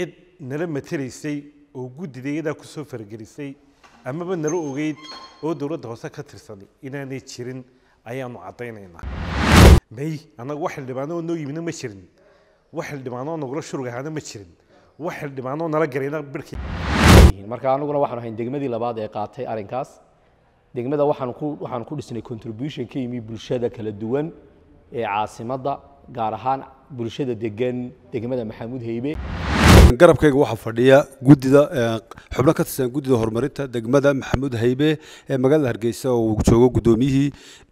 cid nala matalaysay oo guddideeyadaa kusoo fargelisay amaba nala ogeyd oo dowladda hoose ka tirsan inaanay jirin ayaanu caddaynaynaa may annaga wax xildhibaano noo yimidna ma jirin wax xildhibaanoo nagula shurug ahaana ma jirin wax xildhibaanoo nala galayna birki marka aniguna waxaan ahayn degmadii labaad ee qaatay arrinkaas degmada waxaan ku waxaan ku dhisnay contribution ka yimi bulshada kala duwan ee caasimadda gaar ahaan bulshada degan degmada maxamuud heybe garabkayga waxaa fadhiya guddida eh, xubno ka tirsan guddida horumarinta degmada maxamuud haybe ee magaalada hargeysa oo uu joogo guddoomiyihii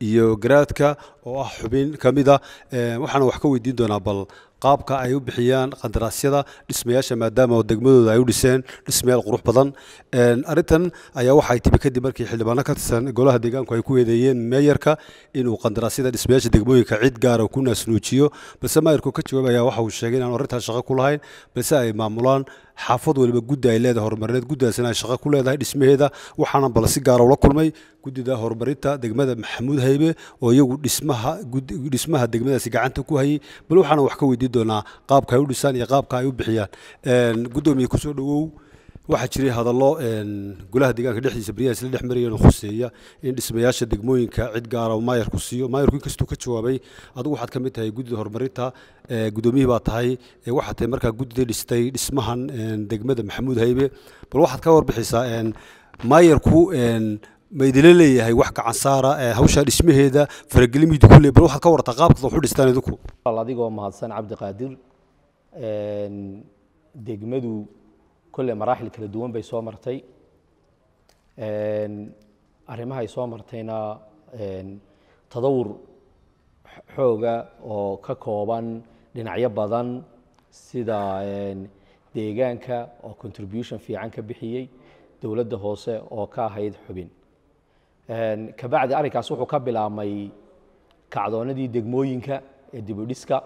iyo garaadka oo ah xubin ka mid ah eh, waxaana wax ka weydiin doonaa bal qaabka ay u bixiyaan qandaraasyada dhismayaasha maadaama degmadooda ay u dhiseen dhismayaal qurux badan eh, arrintan ayaa waxay timi kadib markii xildhibaano ka tirsan golaha deegaanku ay ku eedeeyeen meeyarka inuu qandaraasyada dhismayaasha degmooyinka cid gaara ah ku naasnuujiyo balse meeyarku ka jawaabaya waxa uu sheegay inaan arrintan shaqo ku lahayn balse ay maamulaan xaafad waliba guddi ay leedahay horumarineed guddaasina ay shaqo ku leedahay dhismaheeda waxaanan bal si gaara ah ula kulmay gudida horumarinta degmada maxamuud haybe oo iyagu dhismaha degmadaasi gacanta ku hayay bal waxaana wax ka weydiin doonaa qaabka ay u dhisaan iyo qaabka ay u bixiyaan gudoomiye kusoo dhawow waxaa jiray hadallo golaha deegaanka dhexdiisa baryahaas la dhex marayeen khuseeya in dhismayaasha degmooyinka cid gaara ah uu maayarku siiyo maayarku inkastuu ka jawaabay adigu waxaad ka mid tahay guddida horumarinta gudoomiyihii baa tahay waxaad tahay markaa guddida dhistay dhismahan degmada maxamuud haybe bal waxaad ka warbixisaa maayarku ma idinla leeyahay wax gacansaara ee eh, hawshaa dhismaheeda faragelin ku leey bal waxaad ka warata qaabkad wax u dhistaan idinku adigoo mahadsan cabdiqaadir degmadu kolle maraaxil kala duwan bay soo martay arrimaha soo martayna tadawur xooga oo ka kooban dhinacyo badan sida deegaanka oo contribution fiican ka bixiyey dowladda hoose oo ka ahayd xubin kabacdi arrinkaas wuxuu ka bilaabmay kacdoonadii degmooyinka ee dibudhiska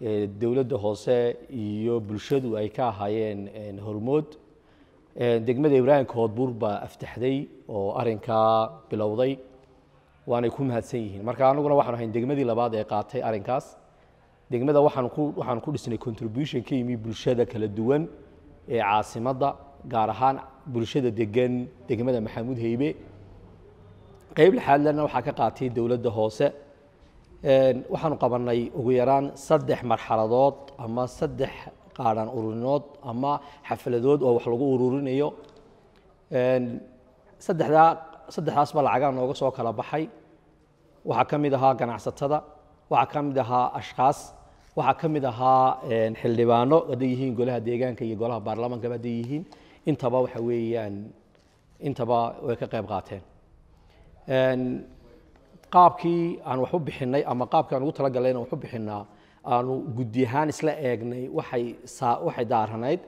ee dowladda hoose iyo bulshadu ay ka ahaayeen hormood degmada ibraahim koodbuur baa aftaxday oo arrinkaa bilowday waanay ku mahadsan yihiin marka anaguna waxaanu ahayn degmadii labaad ee qaatay arrinkaas degmada waxaan ku waxaan ku dhisnay contribution ka yimi bulshada kala duwan ee caasimadda gaar ahaan bulshada degan degmada maxamuud heybe qayb lixaadlana waxaa ka qaatay dowladda hoose waxaanu qabanay ugu yaraan saddex marxaladood ama saddex qaadhaan ururinood ama xafaladood oo wax lagu ururinayo saddexdaa saddexdaasba lacagaa nooga soo kala baxay waxaa ka mid ahaa ganacsatada waxaa ka mid ahaa ashkhaas waxaa ka mid ahaa xildhibaano hadday yihiin golaha deegaanka iyo golaha baarlamankaba hadday yihiin intaba waxa weeyaan intaba way ka qayb qaateen qaabkii aan waxu bixinay ama qaabkii aan ugu talagalnay waxu bixinaa aanu guddi ahaan isla eegnay waxay waxay daaranayd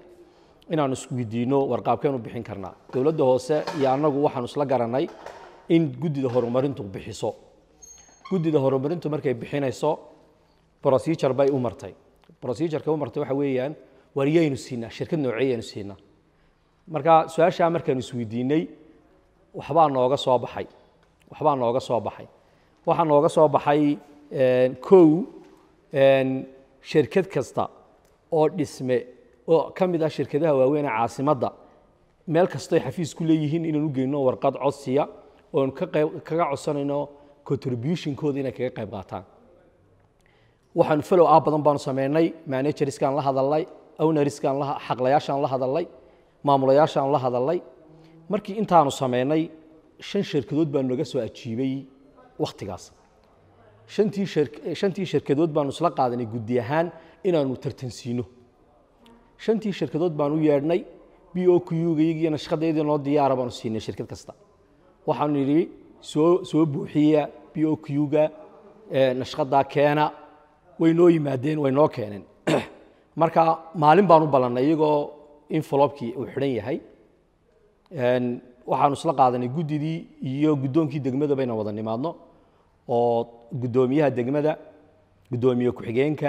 inaanu isweydiino warqaabkeenu bixin karnaa dowladda hoose iyo annagu waxaanu isla garanay in guddida horumarintu bixiso guddida horumarintu markay bixinayso procedure bay u martay procedureka u martay waxa weeyaan war siinaa shirkad noocee siinaa marka su-aashaa markaanu isweydiinay waxbaa nooga soo baxay waxbaa nooga soo baxay waxaa nooga soo baxay kow shirkad kasta oo dhisme oo ka mid ah shirkadaha waaweynee caasimadda meel kastoy xafiis ku leeyihiin inaanu geyno warqad codsiya oon kaga codsanayno contributionkooda inay kaga qayb qaataan waxaanu falow ah badan baanu sameynay manageriskaan la hadalnay owneriskaan xaqlayaashaan la hadalnay maamulayaashaan la hadalnay markii intaanu sameynay shan shirkadood baa naga soo ajiibay waktigaas shantii shirkadood baanu isla qaadanay gudi ahaan inaanu tartansiino shantii shirkadood baanu yeedhnay b o qygiyo nashqadayadii noo diyaara baanu siinay shirkad kasta waxaanu nidhi soo buuxiya b o qga nashqadaa keena way noo yimaadeen way noo keeneen marka maalin baan u ballannay iyagoo in uu xidhan yahay waxaanu isla qaadanay guddidii iyo guddoonkii degmada bayna wada nimaadno oo guddoomiyaha degmada guddoomiye ku-xigeenka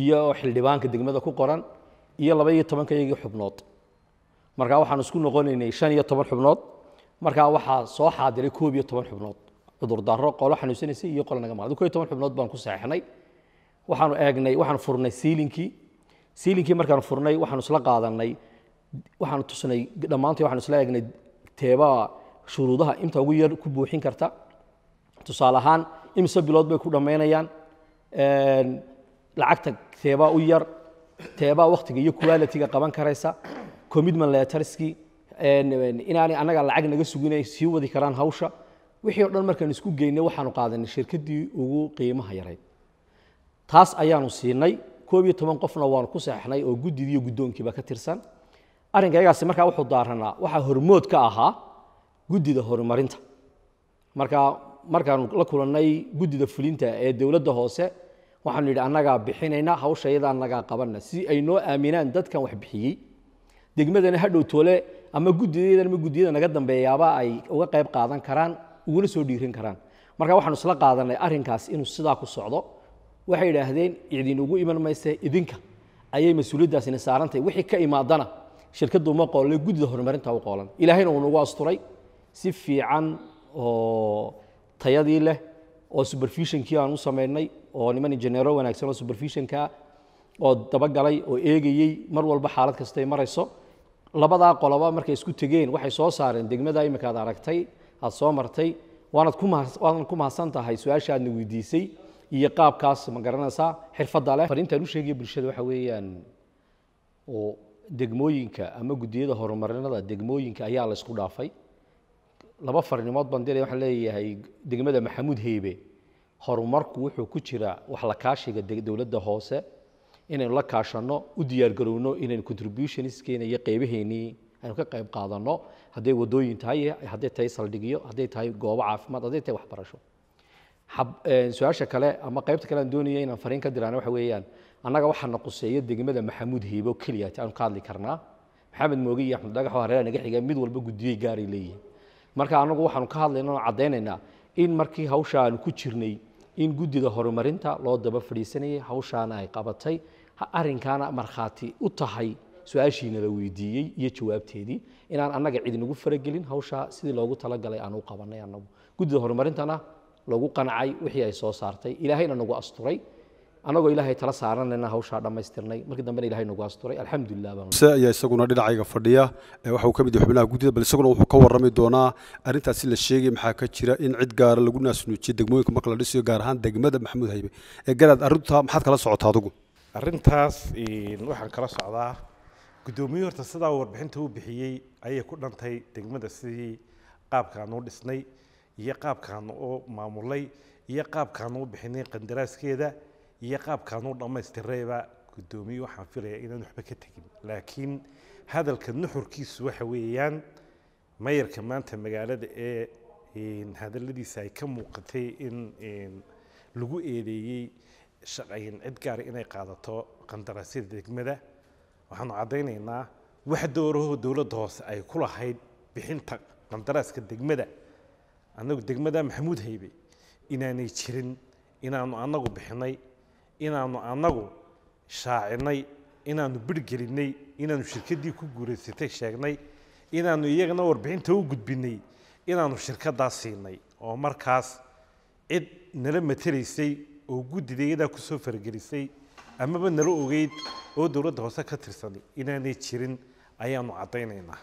iyo xildhibaanka degmada ku qoran iyo laba iyo tobanka iyagii xubnood markaa waxaanu isku noqonaynay shan iyo toban xubnood markaa waxaa soo xaadiray koob iyo toban xubnood cudurdaaro qolo xanuunsanaysay iyo qolo naga maqan koob iyo toban xubnood baan ku saxeixnay waxaanu eegnay waxaanu furnay siilinkii siilinkii markaanu furnay waxaanu isla qaadanay waxaanu tusnay dhammaantay waxaanu isla eegnay teebaa shuruudaha inta ugu yar ku buuxin karta tusaale ahaan imise bilood bay ku dhammaynayaan lacagta teebaa u yar teebaa wakhtiga iyo qualitiga qaban karaysa commitment letterski inaanay annaga lacag naga suginay sii wadi karaan hawsha wixii o dhan markaan isku geynay waxaanu qaadanay shirkaddii ugu qiimaha yarayd taas ayaanu siinay koob iyo toban qofna waanu ku saxexnay oo guddidii iyo ka tirsan arinkaygaasi markaa wuxuu daaranaa waxaa hormood ka ahaa guddida horumarinta markaa markaanu la kulannay guddida fulinta ee dowladda hoose waxaanu yidhi annagaa bixinayna hawsha iyadaa nagaa qabanna si ay noo aaminaan dadkan wax bixiyey degmadana hadhow toole ama guddidayada ama guddiyada naga dambeeyaaba ay uga qayb qaadan karaan uguna soo dhiiran karaan marka waxaanu isla qaadanay arrinkaas inuu sidaa ku socdo waxay idhaahdeen idinugu iman mayse idinka ayay mas-uuliyaddaasina saarantahay wixii ka imaadana shirkaddu uma qoole gudida horumarinta u qoolan ilaahayna uu nagu asturay si fiican oo tayadii leh oo suberfishonkii aan u samaynay oo niman injineero wanaagsan oo suberfishonkaa oo dabagalay oo eegayey mar walba xaalad kastay marayso labadaa qoloba markay isku tegeen waxay soo saareen degmada imika aad aragtay aad soo martay waanad waadna ku mahadsan tahay su-aasha aadna weydiisay iyo qaabkaas ma garanaysaa xirfadda leh farintaan u sheegaya bulshada waxa weeyaan degmooyinka ama gudiyada horumarinada degmooyinka ayaa la isku dhaafay laba farnimood baan diraya waxaan leeyahay degmada maxamuud heybe horumarku wuxuu ku jiraa wax la kaashiga dowladda hoose inaynu la kaashanno u diyaargarowno inaynu contributioniskeena iyo qeybaheennii aynu ka qayb qaadanno hadday waddooyin tahay hadday tahay saldhigyo hadday tahay goobo caafimaad hadday tahay waxbarasho eh, su kale ama qaybta kale aan doonaya inaan fariin ka dirana waxa weeyaan annaga waxaana quseeyo degmada maxamuud hiibo keliya aanu ka hadli karnaa maxamed mooge iyo axmed dhagax hareer naga xiga mid walba guddiyey gaaray leeyihin marka annagu waxaanu ka hadlayna caddaynaynaa in markii hawsha aanu ku jirnay in guddida horumarinta loo daba fadhiisanayay hawshaana ay qabatay arrinkaana markhaati u tahay su-aashiina la weydiiyey iyo jawaabteedii inaan annaga cid nagu faragelin hawshaa sidii loogu talagalay aanu qabanay annagu guddida horumarintana lagu qancay wixii ay soo saartay ilaahayna nagu asturay anagoo ilaahay tala saaranayna hawshaa dhammaystirnay markii dambena ilahay nagu asturay alxamdulilah ayaa isaguna dhinacayga fadhiya waxa ka mid yahay xubnaha guddida bal isaguna wuxuu ka warrami doonaa arrintaasi la sheegay maxaa ka jira in cid gaara lagu naasnuujiyo degmooyinka marka la dhisayo gaar ahaan degmada maxamuud haybe ee garaad arrintaa maxaad kala socotaa adigu arrintaas waxaan kala socdaa guddoomiyuhu horta sidaa warbixinta uu bixiyey ayay ku dhantay degmada sidii qaabkaan u dhisnay iyo qaabkaan u maamulay iyo qaabkaan u bixinay qandaraaskeeda iyo qaabkaan u dhammaystireeba gudoomiye waxaan filaya inaan waxba ka tegin laakiin hadalka nuxurkiisu waxa weeyaan mayarka maanta magaalada ee hadaladiisa ay ka muuqatay in lagu eedeeyey shaqayn cid ah inay qaadato qandaraasyada degmada waxaanu caddaynaynaa wax dowraho dowladda hoose ay ku lahayd bixinta qandaraaska degmada annagu degmada maxamuud haybe inaanay jirin inaanu annagu bixinay inaanu annagu shaacinay inaanu birhgelinay inaanu shirkaddii ku guuraysatay sheegnay inaanu iyagana warbixinta u gudbinay inaanu shirkaddaa siinay oo markaas cid nala matelaysay oo guddida ku soo faragelisay amaba nala ogeyd oo dowladda hoose ka tirsanay inaanay jirin ayaanu caddaynaynaa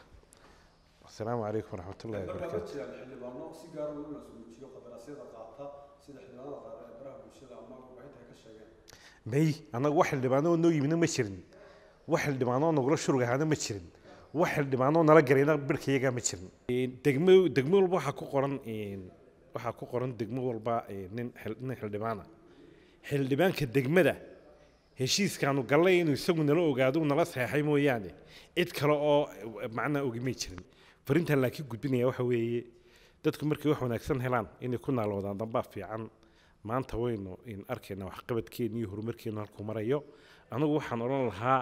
asalaamu calaykum waraxmat ullahi wabarakaatu xildhibaano si gaar ah loo naasuujiyo qadarasyada qaata sida xildhibaanada qaar ee baraha bulshada ama may annaga wax xildhibaano oo noo yimidna ma jirin wax xildhibaano oo nagula shurgahana ma jirin wax xildhibaano oo nala garayna birka iyagaa ma jirin degmo degmo walba waxaa ku qoran waxaa ku qoran degmo walba nin nin xildhibaana xildhibaanka degmada heshiiskaanu gallay inuu isagu nala ogaado nala saxeexay mooyaane cid kale oo macnaa ogi may jirin farintan laakiin gudbinaya waxa weeye dadku markay wax wanaagsan helaan inay ku naaloodaan dambaa fiican maanta waynu arkayna waxqabadkeeni iyo horumarkeenu halkuu marayo anigu waxaan odhan lahaa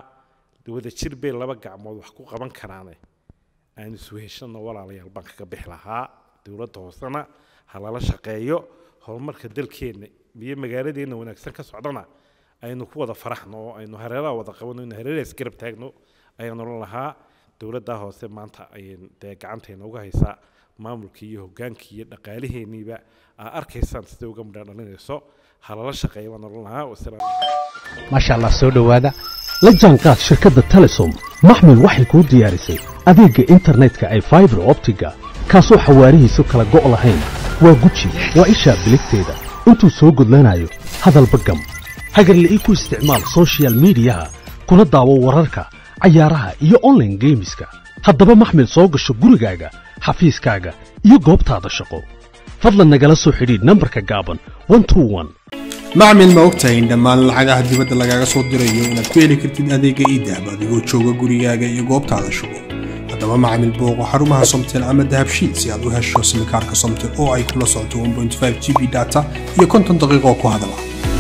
wadajir bay laba gacmood wax ku qaban karaane aan isuheshanna walaalayaal baan kaga bixi lahaa dowladda hoosena ha lala shaqeeyo horumarka dalkeenna iyo magaaladeenna wanaagsan ka socdana aynu ku wada faraxno oo aynu hareeraha wada qabano aynu hareerahaas garab taagno ayaan odhan lahaa dowladdaa hoose maanta ayay dee gacanta inoogu haysaa maamulkii iyo hogaankii iyo dhaqaaliheeniiba aa arkaysaan siday uga midhaan halala shaqeeya baan odhan lahaa allah soo dhowaada la jaanqaad shirkadda telesom maxmil waxay kuu diyaarisay adeegga internetka ay faibar optiga kaasoo xawaarihiisu kala go' lahayn waa guji waa ishaa biligteeda intuu soo gudlanaayo hadalba gam hagarli'ii ku isticmaal sochial midiyaha kuna daawo wararka cayaaraha iyo online geemiska haddaba maxmil soo gasho gurigaaga xafiiskaaga iyo goobtaada shaqo fadlan nagala soo xidhiidh nambarka gaaban macmil ma ogtahay in dhammaan lacagaha dibadda lagaaga soo dirayo inaad ku heli kartid adeega iidahab adigoo jooga gurigaaga iyo goobtaada shaqo haddaba macmil booqo xarumaha somtel ama dahabshiid si aad u hesho simikaarka somtel oo ay kula socoto g b data iyo konton daqiiqo ku hadla